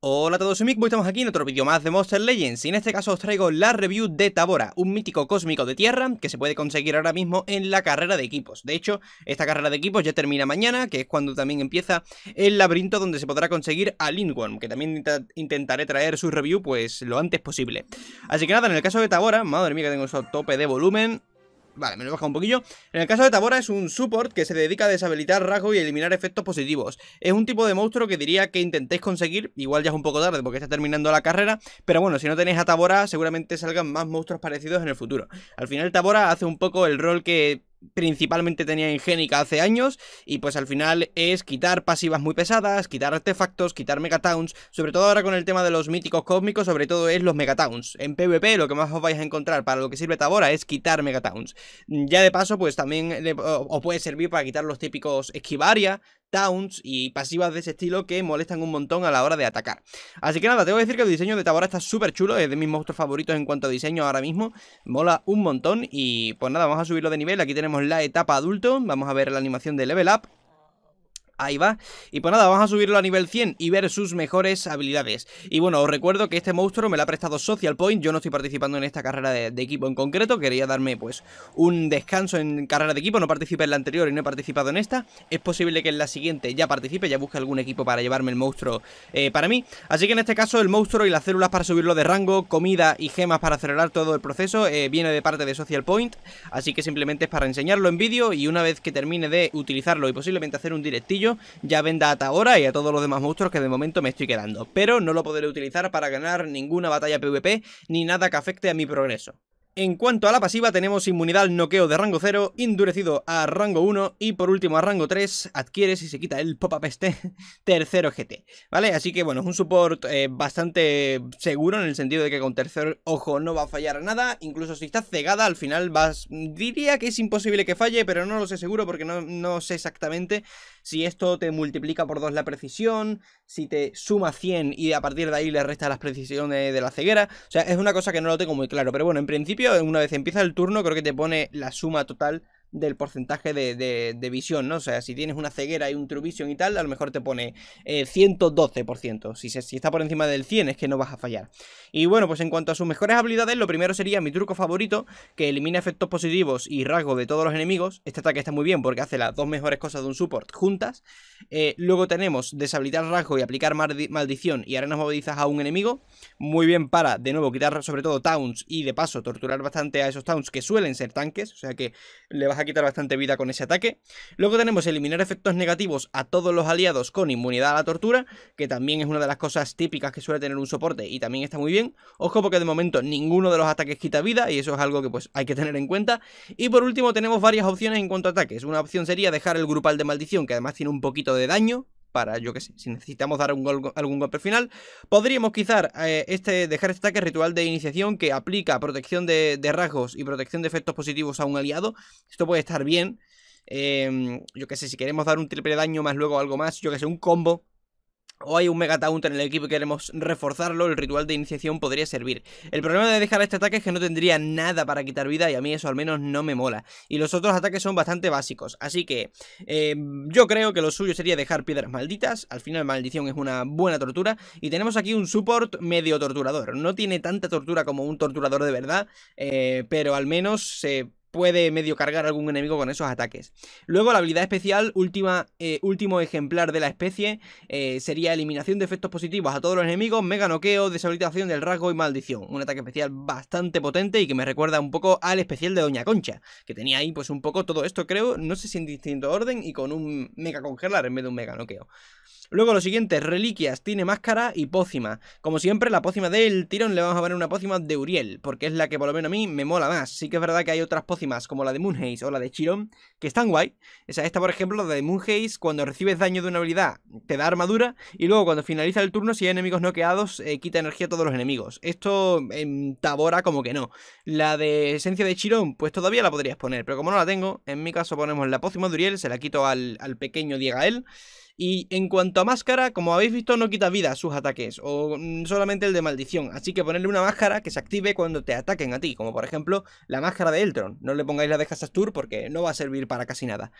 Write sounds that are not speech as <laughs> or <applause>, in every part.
Hola a todos, soy Mick, hoy estamos aquí en otro vídeo más de Monster Legends y en este caso os traigo la review de Tabora, un mítico cósmico de tierra que se puede conseguir ahora mismo en la carrera de equipos. De hecho, esta carrera de equipos ya termina mañana, que es cuando también empieza el laberinto donde se podrá conseguir a Lindworm, que también intentaré traer su review pues lo antes posible. Así que nada, en el caso de Tabora, madre mía que tengo eso tope de volumen, Vale, me lo he bajado un poquillo. En el caso de Tabora es un support que se dedica a deshabilitar rasgos y eliminar efectos positivos. Es un tipo de monstruo que diría que intentéis conseguir, igual ya es un poco tarde porque está terminando la carrera, pero bueno, si no tenéis a Tabora seguramente salgan más monstruos parecidos en el futuro. Al final Tabora hace un poco el rol que principalmente tenía Ingénica hace años y pues al final es quitar pasivas muy pesadas, quitar artefactos, quitar megatowns, sobre todo ahora con el tema de los míticos cósmicos, sobre todo es los megatowns. En PvP lo que más os vais a encontrar para lo que sirve Tabora es quitar megatowns. Ya de paso pues también os puede servir para quitar los típicos esquivaria, Towns y pasivas de ese estilo que molestan un montón a la hora de atacar. Así que nada, tengo que decir que el diseño de Tabora está súper chulo, es de mis monstruos favoritos en cuanto a diseño ahora mismo, mola un montón y pues nada, vamos a subirlo de nivel, aquí tenemos la etapa adulto, vamos a ver la animación de level up ahí va. Y pues nada, vamos a subirlo a nivel 100 y ver sus mejores habilidades. Y bueno, os recuerdo que este monstruo me lo ha prestado Social Point, yo no estoy participando en esta carrera de, equipo en concreto, quería darme pues un descanso en carrera de equipo, no participé en la anterior y no he participado en esta. Es posible que en la siguiente ya participe, ya busque algún equipo para llevarme el monstruo eh, para mí. Así que en este caso el monstruo y las células para subirlo de rango, comida y gemas para acelerar todo el proceso eh, viene de parte de Social Point, así que simplemente es para enseñarlo en vídeo y una vez que termine de utilizarlo y posiblemente hacer un directillo ya venda a ahora y a todos los demás monstruos que de momento me estoy quedando, pero no lo podré utilizar para ganar ninguna batalla PvP ni nada que afecte a mi progreso. En cuanto a la pasiva tenemos inmunidad al noqueo de rango 0, endurecido a rango 1 y por último a rango 3 adquiere si se quita el pop-up este <laughs> tercero GT, ¿vale? Así que bueno, es un support eh, bastante seguro en el sentido de que con tercer ojo no va a fallar nada, incluso si está cegada al final vas... diría que es imposible que falle, pero no lo sé seguro porque no, no sé exactamente si esto te multiplica por 2 la precisión, si te suma 100 y a partir de ahí le resta las precisiones de la ceguera. O sea, es una cosa que no lo tengo muy claro. Pero bueno, en principio, una vez empieza el turno, creo que te pone la suma total del porcentaje de, visión, ¿no? O sea, si tienes una ceguera y un true vision y tal, a lo mejor te pone 112%. Eh, si, si está por encima del 100 es que no vas a fallar. Y bueno, pues en cuanto a sus mejores habilidades, lo primero sería mi truco favorito, que elimina efectos positivos y rasgo de todos los enemigos. Este ataque está muy bien porque hace las dos mejores cosas de un support juntas. Eh, luego tenemos deshabilitar rasgo y aplicar maldición y arenas movilizas a un enemigo. Muy bien para, de nuevo, quitar sobre todo towns y de paso torturar bastante a esos towns que suelen ser tanques. O sea que le vas a quitar bastante vida con ese ataque. Luego tenemos eliminar efectos negativos a todos los aliados con inmunidad a la tortura, que también es una de las cosas típicas que suele tener un soporte y también está muy bien. Ojo porque de momento ninguno de los ataques quita vida y eso es algo que pues hay que tener en cuenta. Y por último tenemos varias opciones en cuanto a ataques. Una opción sería dejar el grupal de maldición que además tiene un poquito de daño, para, yo que sé, si necesitamos dar un algún golpe final, podríamos quizá eh, este, dejar este ataque ritual de iniciación que aplica protección de, rasgos y protección de efectos positivos a un aliado. Esto puede estar bien. Em, yo que sé, si queremos dar un triple daño más luego algo más, yo que sé, un combo o hay un Mega Taunter en el equipo y queremos reforzarlo, el ritual de iniciación podría servir. El problema de dejar este ataque es que no tendría nada para quitar vida y a mí eso al menos no me mola. Y los otros ataques son bastante básicos, así que eh, yo creo que lo suyo sería dejar piedras malditas, al final maldición es una buena tortura, y tenemos aquí un support medio torturador, no tiene tanta tortura como un torturador de verdad, eh, pero al menos se puede medio cargar algún enemigo con esos ataques. Luego la habilidad especial, última, eh, último ejemplar de la especie, eh, sería eliminación de efectos positivos a todos los enemigos, mega noqueo, deshabilitación del rasgo y maldición. Un ataque especial bastante potente y que me recuerda un poco al especial de Doña Concha, que tenía ahí pues un poco todo esto creo, no sé si en distinto orden y con un mega congelar en vez de un mega noqueo. Luego lo siguiente, reliquias, tiene máscara y pócima. Como siempre, la pócima del tirón le vamos a poner una pócima de Uriel, porque es la que por lo menos a mí me mola más. Sí que es verdad que hay otras pócimas, como la de Moonhaze o la de Chiron, que están guay. O sea, esta por ejemplo, la de Moonhaze, cuando recibes daño de una habilidad, te da armadura, y luego cuando finaliza el turno, si hay enemigos noqueados, eh, quita energía a todos los enemigos. Esto en Tabora como que no. La de esencia de Chiron, pues todavía la podrías poner, pero como no la tengo, en mi caso ponemos la pócima de Uriel, se la quito al, al pequeño Diegael, y en cuanto a máscara, como habéis visto, no quita vida a sus ataques, o mm, solamente el de maldición. Así que ponerle una máscara que se active cuando te ataquen a ti, como por ejemplo la máscara de Eltron. No le pongáis la de Hasastur porque no va a servir para casi nada.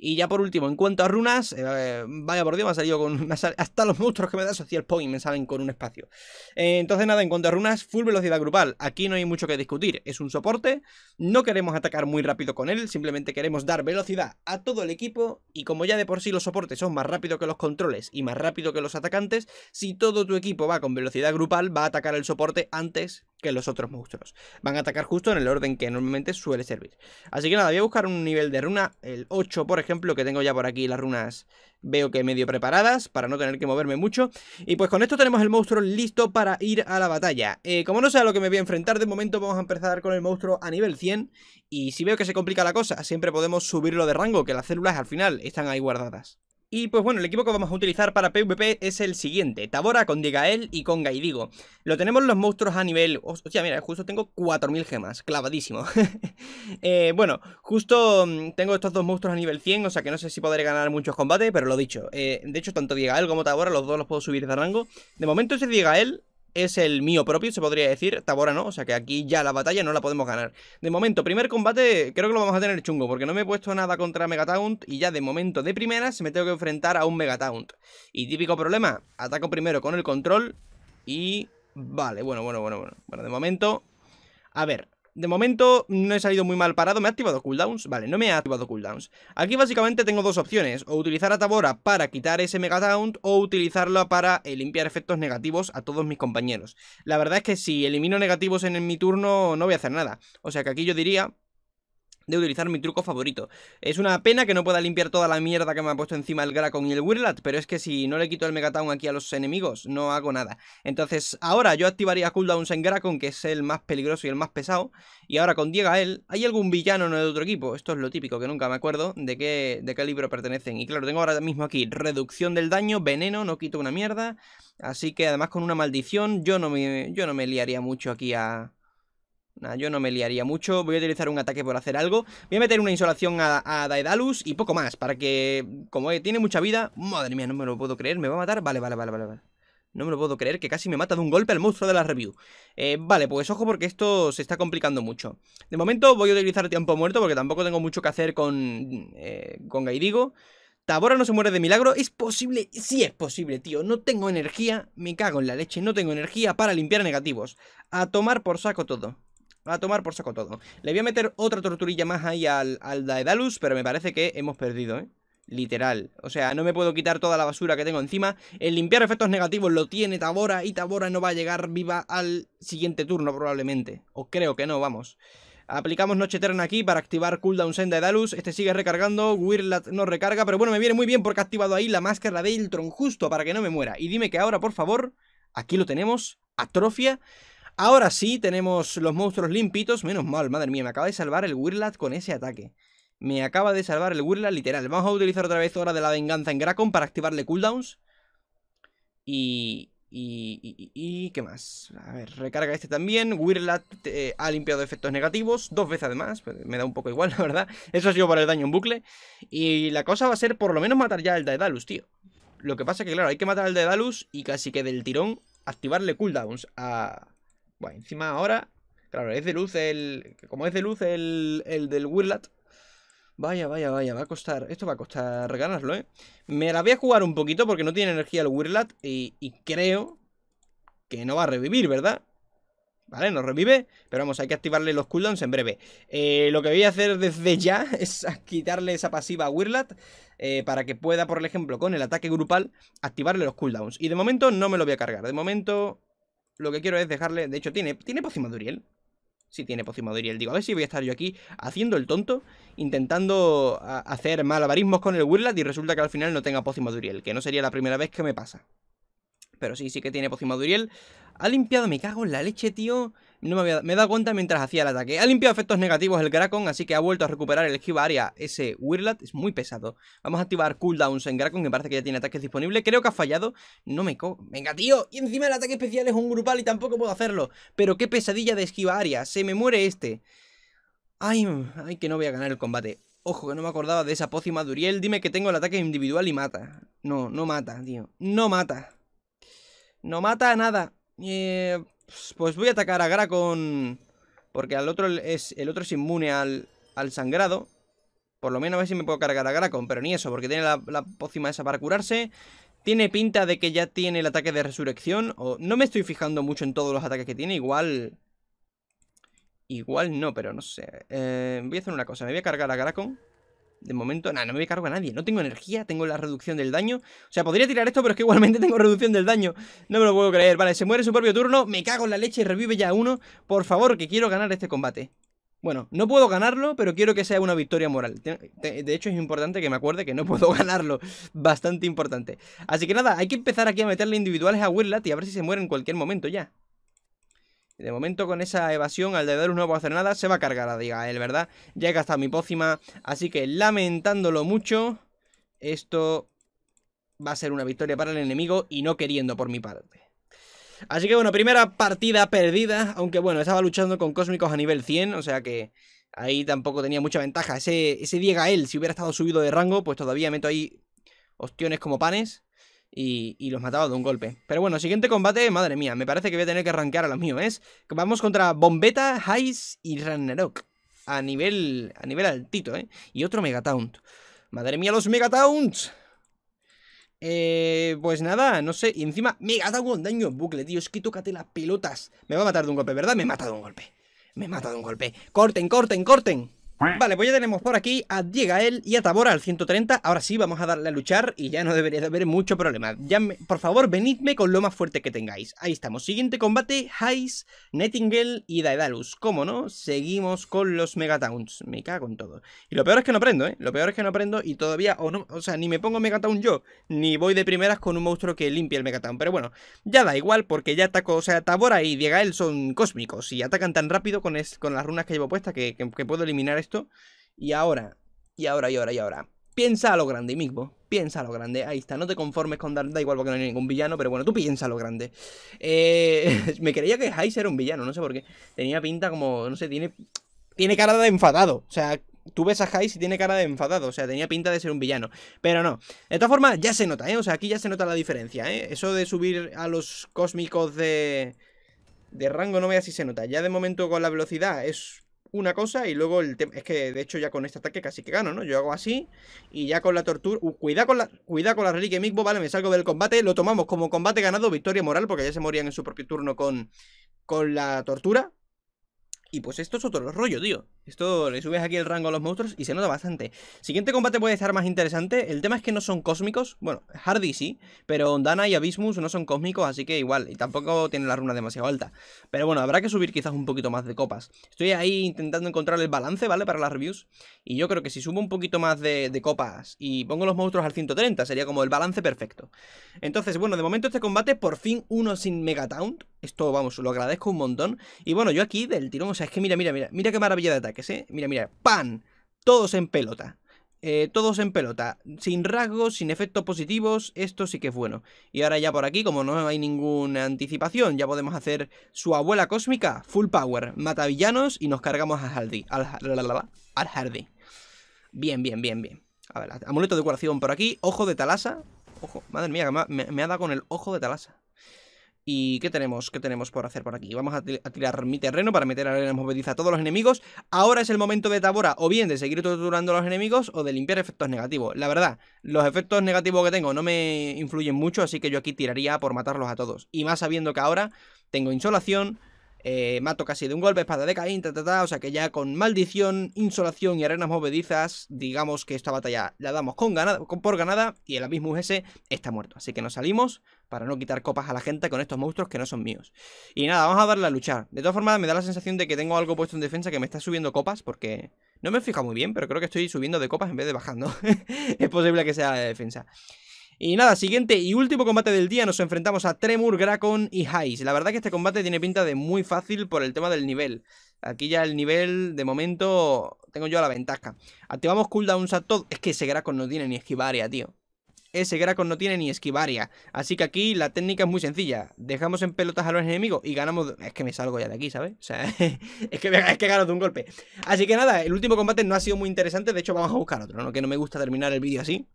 Y ya por último, en cuanto a runas, eh, vaya por Dios, me ha salido con. <laughs> hasta los monstruos que me da Social Point me salen con un espacio. Eh, entonces, nada, en cuanto a runas, full velocidad grupal. Aquí no hay mucho que discutir. Es un soporte. No queremos atacar muy rápido con él. Simplemente queremos dar velocidad a todo el equipo. Y como ya de por sí los soportes son más rápido que los controles y más rápido que los atacantes, si todo tu equipo va con velocidad grupal, va a atacar el soporte antes que los otros monstruos. Van a atacar justo en el orden que normalmente suele servir. Así que nada, voy a buscar un nivel de runa, el 8 por ejemplo, que tengo ya por aquí las runas veo que medio preparadas para no tener que moverme mucho. Y pues con esto tenemos el monstruo listo para ir a la batalla. Eh, como no sé a lo que me voy a enfrentar de momento, vamos a empezar con el monstruo a nivel 100. Y si veo que se complica la cosa, siempre podemos subirlo de rango, que las células al final están ahí guardadas. Y pues bueno, el equipo que vamos a utilizar para PvP es el siguiente, Tabora con Digael y con Gaidigo. Lo tenemos los monstruos a nivel... Hostia, mira, justo tengo 4000 gemas, clavadísimo. <laughs> Eh, bueno, justo mm, tengo estos dos monstruos a nivel 100, o sea que no sé si podré ganar muchos combates, pero lo dicho. Eh, de hecho, tanto Digael como Tabora, los dos los puedo subir de rango. De momento ese Digael es el mío propio, se podría decir. Tabora no, o sea que aquí ya la batalla no la podemos ganar. De momento, primer combate, creo que lo vamos a tener chungo, porque no me he puesto nada contra Megataunt y ya de momento de primera se me tengo que enfrentar a un Megataunt. Y típico problema, ataco primero con el control y... Vale, bueno, bueno, bueno, bueno. Bueno, de momento... A ver, de momento no he salido muy mal parado, ¿me ha activado cooldowns? Vale, no me ha activado cooldowns Aquí básicamente tengo dos opciones, o utilizar a Tabora para quitar ese Mega O utilizarla para eh, limpiar efectos negativos a todos mis compañeros La verdad es que si elimino negativos en mi turno no voy a hacer nada O sea que aquí yo diría de utilizar mi truco favorito. Es una pena que no pueda limpiar toda la mierda que me ha puesto encima el Gracon y el Whirlat, pero es que si no le quito el Megatown aquí a los enemigos, no hago nada. Entonces, ahora yo activaría cooldowns en Gracon, que es el más peligroso y el más pesado, y ahora con él, ¿hay algún villano en el otro equipo? Esto es lo típico, que nunca me acuerdo de qué, de qué libro pertenecen. Y claro, tengo ahora mismo aquí reducción del daño, veneno, no quito una mierda, así que además con una maldición yo no me, yo no me liaría mucho aquí a Nada, yo no me liaría mucho. Voy a utilizar un ataque por hacer algo. Voy a meter una insolación a, Daedalus y poco más. Para que, como eh, tiene mucha vida... Madre mía, no me lo puedo creer. ¿Me va a matar? Vale, vale, vale, vale. vale. No me lo puedo creer, que casi me mata de un golpe al monstruo de la review. Eh, vale, pues ojo porque esto se está complicando mucho. De momento voy a utilizar tiempo muerto porque tampoco tengo mucho que hacer con, eh, con Gaidigo. Tabora no se muere de milagro. Es posible, sí es posible, tío. No tengo energía, me cago en la leche. No tengo energía para limpiar negativos. A tomar por saco todo. A tomar por saco todo. Le voy a meter otra torturilla más ahí al, Daedalus, pero me parece que hemos perdido, ¿eh? Literal. O sea, no me puedo quitar toda la basura que tengo encima. El limpiar efectos negativos lo tiene Tabora y Tabora no va a llegar viva al siguiente turno probablemente. O creo que no, vamos. Aplicamos Noche Eterna aquí para activar cooldown senda Daedalus Este sigue recargando, Wirlat no recarga, pero bueno, me viene muy bien porque ha activado ahí la máscara de Iltron justo para que no me muera. Y dime que ahora, por favor, aquí lo tenemos, atrofia. Ahora sí, tenemos los monstruos limpitos. Menos mal, madre mía, me acaba de salvar el Wirlat con ese ataque. Me acaba de salvar el Wirlat, literal. Vamos a utilizar otra vez Hora de la Venganza en Gracon para activarle cooldowns. Y... Y, y, qué más. A ver, recarga este también. Wirlat eh, ha limpiado efectos negativos. Dos veces además. Pues, me da un poco igual, <laughs> la verdad. Eso ha sido para el daño en bucle. Y la cosa va a ser por lo menos matar ya al Daedalus, tío. Lo que pasa es que, claro, hay que matar al Daedalus y casi que del tirón activarle cooldowns a, bueno, encima ahora, claro, es de luz el... Como es de luz el, el del Wirlat. Vaya, vaya, vaya, va a costar... Esto va a costar ganarlo, ¿eh? Me la voy a jugar un poquito porque no tiene energía el Wirlat y, creo que no va a revivir, ¿verdad? ¿Vale? no revive, pero vamos, hay que activarle los cooldowns en breve. Eh, lo que voy a hacer desde ya <laughs> es quitarle esa pasiva a Wirlat eh, para que pueda, por ejemplo, con el ataque grupal, activarle los cooldowns. Y de momento no me lo voy a cargar, de momento lo que quiero es dejarle... De hecho, ¿tiene, ¿tiene poción de Uriel? Sí, tiene poción de Uriel. Digo, a ver si voy a estar yo aquí haciendo el tonto, intentando hacer malabarismos con el Wirlat y resulta que al final no tenga poción de Uriel, que no sería la primera vez que me pasa. Pero sí, sí que tiene poción de Uriel. Ha limpiado, mi cago en la leche, tío... No me, había, he dado cuenta mientras hacía el ataque. Ha limpiado efectos negativos el Gracon, así que ha vuelto a recuperar el esquiva área ese Wirlat. Es muy pesado. Vamos a activar cooldowns en Gracon, que parece que ya tiene ataques disponibles. Creo que ha fallado. No me co... Venga, tío. Y encima el ataque especial es un grupal y tampoco puedo hacerlo. Pero qué pesadilla de esquiva área. Se me muere este. Ay, ay, que no voy a ganar el combate. Ojo, que no me acordaba de esa pócima Duriel. Dime que tengo el ataque individual y mata. No, no mata, tío. No mata. No mata nada. Eh, pues voy a atacar a Gracon, Porque al otro es, el otro es inmune al, al sangrado. Por lo menos a ver si me puedo cargar a Gracon, pero ni eso, porque tiene la, pócima esa para curarse. Tiene pinta de que ya tiene el ataque de resurrección. O no me estoy fijando mucho en todos los ataques que tiene. Igual. Igual no, pero no sé. Eh, voy a hacer una cosa. Me voy a cargar a Gracon. De momento, nada, no me voy a a nadie. No tengo energía, tengo la reducción del daño. O sea, podría tirar esto, pero es que igualmente <laughs> tengo reducción del daño. No me lo puedo creer. Vale, se muere su propio turno. Me cago en la leche y revive ya uno. Por favor, que quiero ganar este combate. Bueno, no puedo ganarlo, pero quiero que sea una victoria moral. De hecho, es importante que me acuerde que no <laughs> puedo ganarlo. Bastante importante. Así que nada, hay que empezar aquí a meterle individuales a Wirlat y a ver si se muere en cualquier momento ya. De momento con esa evasión al un no puedo hacer nada, se va a cargar a el ¿verdad? Ya he gastado mi pócima, así que lamentándolo mucho, esto va a ser una victoria para el enemigo y no queriendo por mi parte. Así que bueno, primera partida perdida, aunque bueno, estaba luchando con cósmicos a nivel 100, o sea que ahí tampoco tenía mucha ventaja. Ese, ese él, si hubiera estado subido de rango, pues todavía meto ahí opciones como panes y, los mataba de un golpe. Pero bueno, siguiente combate, madre mía, me parece que voy a tener que arrancar a los míos, ¿eh? Vamos contra Bombeta, Hais y Ragnarok. A nivel, a nivel altito, ¿eh? Y otro Megataunt. Madre mía, los Megataunts. Eh, pues nada, no sé. Y encima, Megataunt daño en bucle, tío. Es que tócate las pelotas. Me va a matar de un golpe, ¿verdad? Me mata de un golpe. Me mata de un golpe. Corten, corten, corten. Vale, pues ya tenemos por aquí a Diegael y a Tabora al 130. Ahora sí, vamos a darle a luchar y ya no debería haber mucho problema. Ya por favor, venidme con lo más fuerte que tengáis. Ahí estamos. Siguiente combate, Heis, Nightingale y Daedalus. ¿Cómo no? Seguimos con los Megatowns. Me cago en todo. Y lo peor es que no aprendo, ¿eh? Lo peor es que no aprendo y todavía... O, no, o sea, ni me pongo Megatown yo, ni voy de primeras con un monstruo que limpie el Megatown. Pero bueno, ya da igual porque ya ataco... O sea, Tabora y Diegael son cósmicos y atacan tan rápido con, con las runas que llevo puestas que, que puedo eliminar esto y ahora, y ahora, y ahora, y ahora. Piensa a lo grande, Migbo. Piensa a lo grande. Ahí está. No te conformes con dar. Da igual porque no hay ningún villano, pero bueno, tú piensa a lo grande. Eh, <laughs> me creía que Heiss era un villano, no sé por qué. Tenía pinta como. No sé, tiene. Tiene cara de enfadado. O sea, tú ves a Heiss y tiene cara de enfadado, o sea, tenía pinta de ser un villano, pero no. De todas formas, ya se nota, ¿eh? O sea, aquí ya se nota la diferencia, ¿eh? Eso de subir a los cósmicos de... De rango no veas si se nota. Ya de momento con la velocidad es una cosa y luego el tema... Es que, de hecho, ya con este ataque casi que gano, ¿no? Yo hago así y ya con la tortura... Uh, cuidado con la, con la reliquia Micbo, vale, me salgo del combate. Lo tomamos como combate ganado, victoria moral, porque ya se morían en su propio turno con, con la tortura. Y pues esto es otro rollo, tío. Esto le subes aquí el rango a los monstruos y se nota bastante. Siguiente combate puede estar más interesante. El tema es que no son cósmicos. Bueno, Hardy sí, pero Ondana y Abismus no son cósmicos, así que igual. Y tampoco tienen la runa demasiado alta. Pero bueno, habrá que subir quizás un poquito más de copas. Estoy ahí intentando encontrar el balance, ¿vale? Para las reviews. Y yo creo que si subo un poquito más de, copas y pongo los monstruos al 130, sería como el balance perfecto. Entonces, bueno, de momento este combate, por fin uno sin Megatown. Esto, vamos, lo agradezco un montón. Y bueno, yo aquí del tirón, o sea, es que mira, mira, mira, mira qué maravilla de ataques, ¿eh? Mira, mira, ¡pam! Todos en pelota. Eh, todos en pelota, sin rasgos, sin efectos positivos, esto sí que es bueno. Y ahora ya por aquí, como no hay ninguna anticipación, ya podemos hacer su abuela cósmica, full power, mata villanos y nos cargamos a Hardy. Al, al Hardy. Bien, bien, bien, bien. A ver, amuleto de curación por aquí, ojo de talasa. Ojo, madre mía, me, me ha dado con el ojo de talasa. ¿Y qué tenemos? ¿Qué tenemos por hacer por aquí? Vamos a, tirar mi terreno para meter arena movediza a todos los enemigos. Ahora es el momento de Tabora, o bien de seguir torturando a los enemigos, o de limpiar efectos negativos. La verdad, los efectos negativos que tengo no me influyen mucho, así que yo aquí tiraría por matarlos a todos. Y más sabiendo que ahora tengo insolación, eh, mato casi de un golpe, espada de Caín, ta, ta, o sea que ya con maldición, insolación y arenas movedizas, digamos que esta batalla la damos con con, por ganada y el abismo ese está muerto. Así que nos salimos para no quitar copas a la gente con estos monstruos que no son míos. Y nada, vamos a darle a luchar. De todas formas, me da la sensación de que tengo algo puesto en defensa que me está subiendo copas porque... No me he fijado muy bien, pero creo que estoy subiendo de copas en vez de bajando. <laughs> es posible que sea de defensa. Y nada, siguiente y último combate del día nos enfrentamos a Tremur, Gracon y Hais. La verdad que este combate tiene pinta de muy fácil por el tema del nivel. Aquí ya el nivel, de momento, tengo yo la ventaja. Activamos cooldowns a todos. Es que ese Gracon no tiene ni esquivaria, tío. Ese Gracon no tiene ni esquivaria. Así que aquí la técnica es muy sencilla. Dejamos en pelotas a los enemigos y ganamos... Es que me salgo ya de aquí, ¿sabes? O sea, <laughs> es, que, es que gano de un golpe. Así que nada, el último combate no ha sido muy interesante. De hecho, vamos a buscar otro, ¿no? Que no me gusta terminar el vídeo así.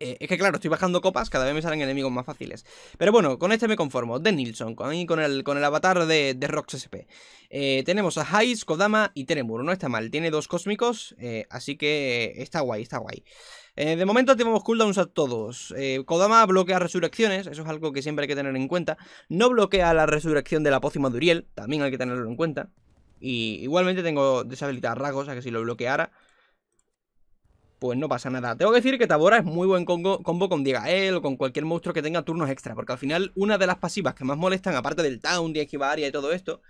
Eh, es que claro, estoy bajando copas, cada vez me salen enemigos más fáciles. Pero bueno, con este me conformo. De Nilsson, con, el, avatar de, de SP. Eh, tenemos a Hais, Kodama y Tenemur. No está mal, tiene dos cósmicos, eh, así que está guay, está guay. de momento tenemos cooldowns a todos. Kodama bloquea resurrecciones, eso es algo que siempre hay que tener en cuenta. No bloquea la resurrección de la pócima de Uriel, también hay que tenerlo en cuenta. Y igualmente tengo deshabilitar rasgos, a que si lo bloqueara, pues no pasa nada. Tengo que decir que Tabora es muy buen combo, combo con Diegael o con cualquier monstruo que tenga turnos extra, porque al final una de las pasivas que más molestan, aparte del taunt de esquivar y todo esto,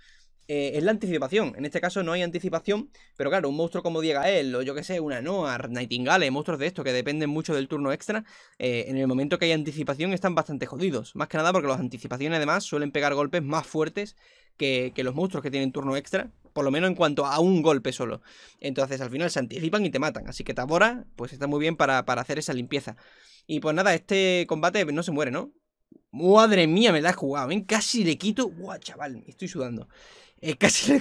eh, es la anticipación. En este caso no hay anticipación, pero claro, un monstruo como Diegael o yo que sé, una Noah, Nightingale, monstruos de esto que dependen mucho del turno extra, eh, en el momento que hay anticipación están bastante jodidos. Más que nada porque las anticipaciones además suelen pegar golpes más fuertes que, que los monstruos que tienen turno extra, por lo menos en cuanto a un golpe solo. Entonces al final se anticipan y te matan. Así que Tabora, pues está muy bien para, para hacer esa limpieza. Y pues nada, este combate no se muere, ¿no? Madre mía, me la has jugado. Ven, casi le quito. ¡Buah, chaval, estoy sudando. Eh, casi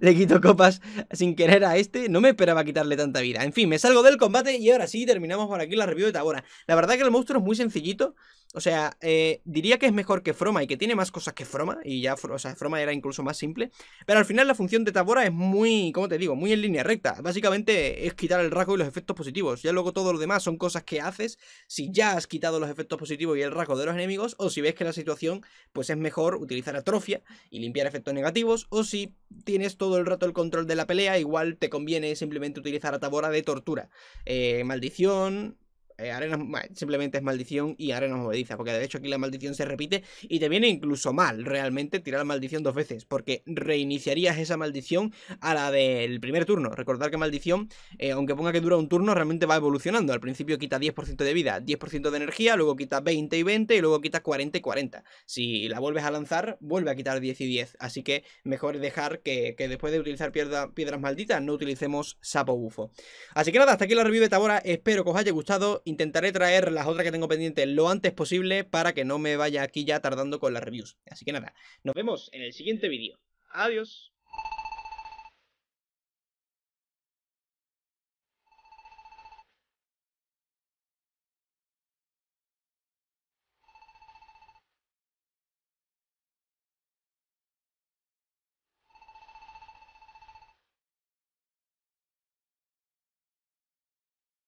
le, quito copas sin querer a este. No me esperaba quitarle tanta vida. En fin, me salgo del combate y ahora sí terminamos por aquí la review de Tabora. La verdad que el monstruo es muy sencillito. O sea, eh, diría que es mejor que Froma y que tiene más cosas que Froma. Y ya, o sea, Froma era incluso más simple. Pero al final la función de Tabora es muy, ¿cómo te digo? Muy en línea recta. Básicamente es quitar el rasgo y los efectos positivos. Ya luego todo lo demás son cosas que haces si ya has quitado los efectos positivos y el rasgo de los enemigos o si ves que la situación pues es mejor utilizar atrofia y limpiar efectos negativos, o si tienes todo el rato el control de la pelea, igual te conviene simplemente utilizar atabora de tortura, eh, maldición, eh, simplemente es maldición y nos movedizas, porque de hecho aquí la maldición se repite y te viene incluso mal realmente tirar la maldición dos veces, porque reiniciarías esa maldición a la del primer turno. Recordar que maldición, eh, aunque ponga que dura un turno, realmente va evolucionando. Al principio quita 10% de vida, 10% de energía, luego quita 20 y 20 y luego quita 40 y 40. Si la vuelves a lanzar, vuelve a quitar 10 y 10, así que mejor dejar que, después de utilizar piedras malditas no utilicemos sapo bufo. Así que nada, hasta aquí la review de Tabora, espero que os haya gustado intentaré traer las otras que tengo pendientes lo antes posible para que no me vaya aquí ya tardando con las reviews. Así que nada, nos vemos en el siguiente vídeo. Adiós.